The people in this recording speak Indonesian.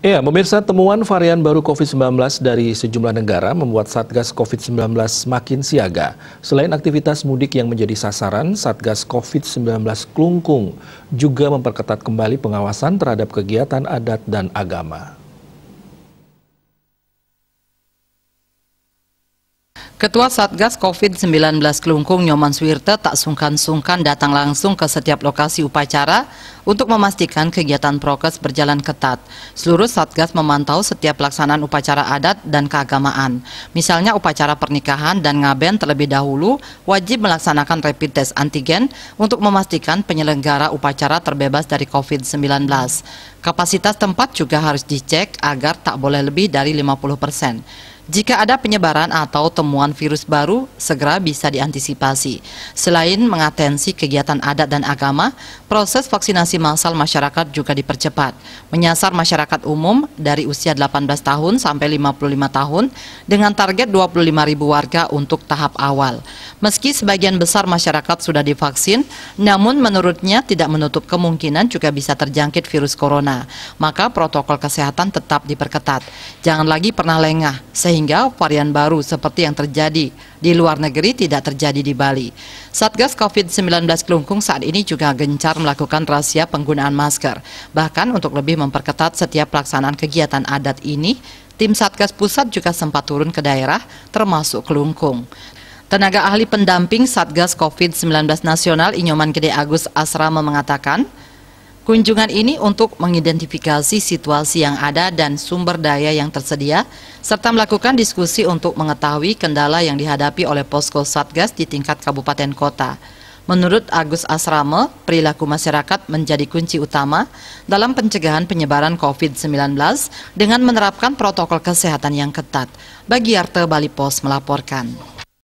Ya, pemirsa temuan varian baru COVID-19 dari sejumlah negara membuat Satgas COVID-19 makin siaga. Selain aktivitas mudik yang menjadi sasaran, Satgas COVID-19 Klungkung juga memperketat kembali pengawasan terhadap kegiatan adat dan agama. Ketua Satgas COVID-19 Kelungkung Nyoman Swirte tak sungkan-sungkan datang langsung ke setiap lokasi upacara untuk memastikan kegiatan prokes berjalan ketat. Seluruh Satgas memantau setiap pelaksanaan upacara adat dan keagamaan. Misalnya upacara pernikahan dan ngaben terlebih dahulu wajib melaksanakan rapid test antigen untuk memastikan penyelenggara upacara terbebas dari COVID-19. Kapasitas tempat juga harus dicek agar tak boleh lebih dari 50 persen. Jika ada penyebaran atau temuan virus baru, segera bisa diantisipasi. Selain mengatensi kegiatan adat dan agama, proses vaksinasi massal masyarakat juga dipercepat, menyasar masyarakat umum dari usia 18 tahun sampai 55 tahun dengan target 25 ribu warga untuk tahap awal. Meski sebagian besar masyarakat sudah divaksin, namun menurutnya tidak menutup kemungkinan juga bisa terjangkit virus corona. Maka protokol kesehatan tetap diperketat. Jangan lagi pernah lengah, sehingga sehingga varian baru seperti yang terjadi di luar negeri tidak terjadi di Bali. Satgas COVID-19 Kelungkung saat ini juga gencar melakukan rahasia penggunaan masker. Bahkan untuk lebih memperketat setiap pelaksanaan kegiatan adat ini, tim Satgas Pusat juga sempat turun ke daerah termasuk Kelungkung. Tenaga ahli pendamping Satgas COVID-19 Nasional Inyoman Gede Agus Asrama mengatakan, Kunjungan ini untuk mengidentifikasi situasi yang ada dan sumber daya yang tersedia, serta melakukan diskusi untuk mengetahui kendala yang dihadapi oleh posko Satgas di tingkat kabupaten kota. Menurut Agus Asrama, perilaku masyarakat menjadi kunci utama dalam pencegahan penyebaran COVID-19 dengan menerapkan protokol kesehatan yang ketat. Bagi Arte Bali Pos melaporkan.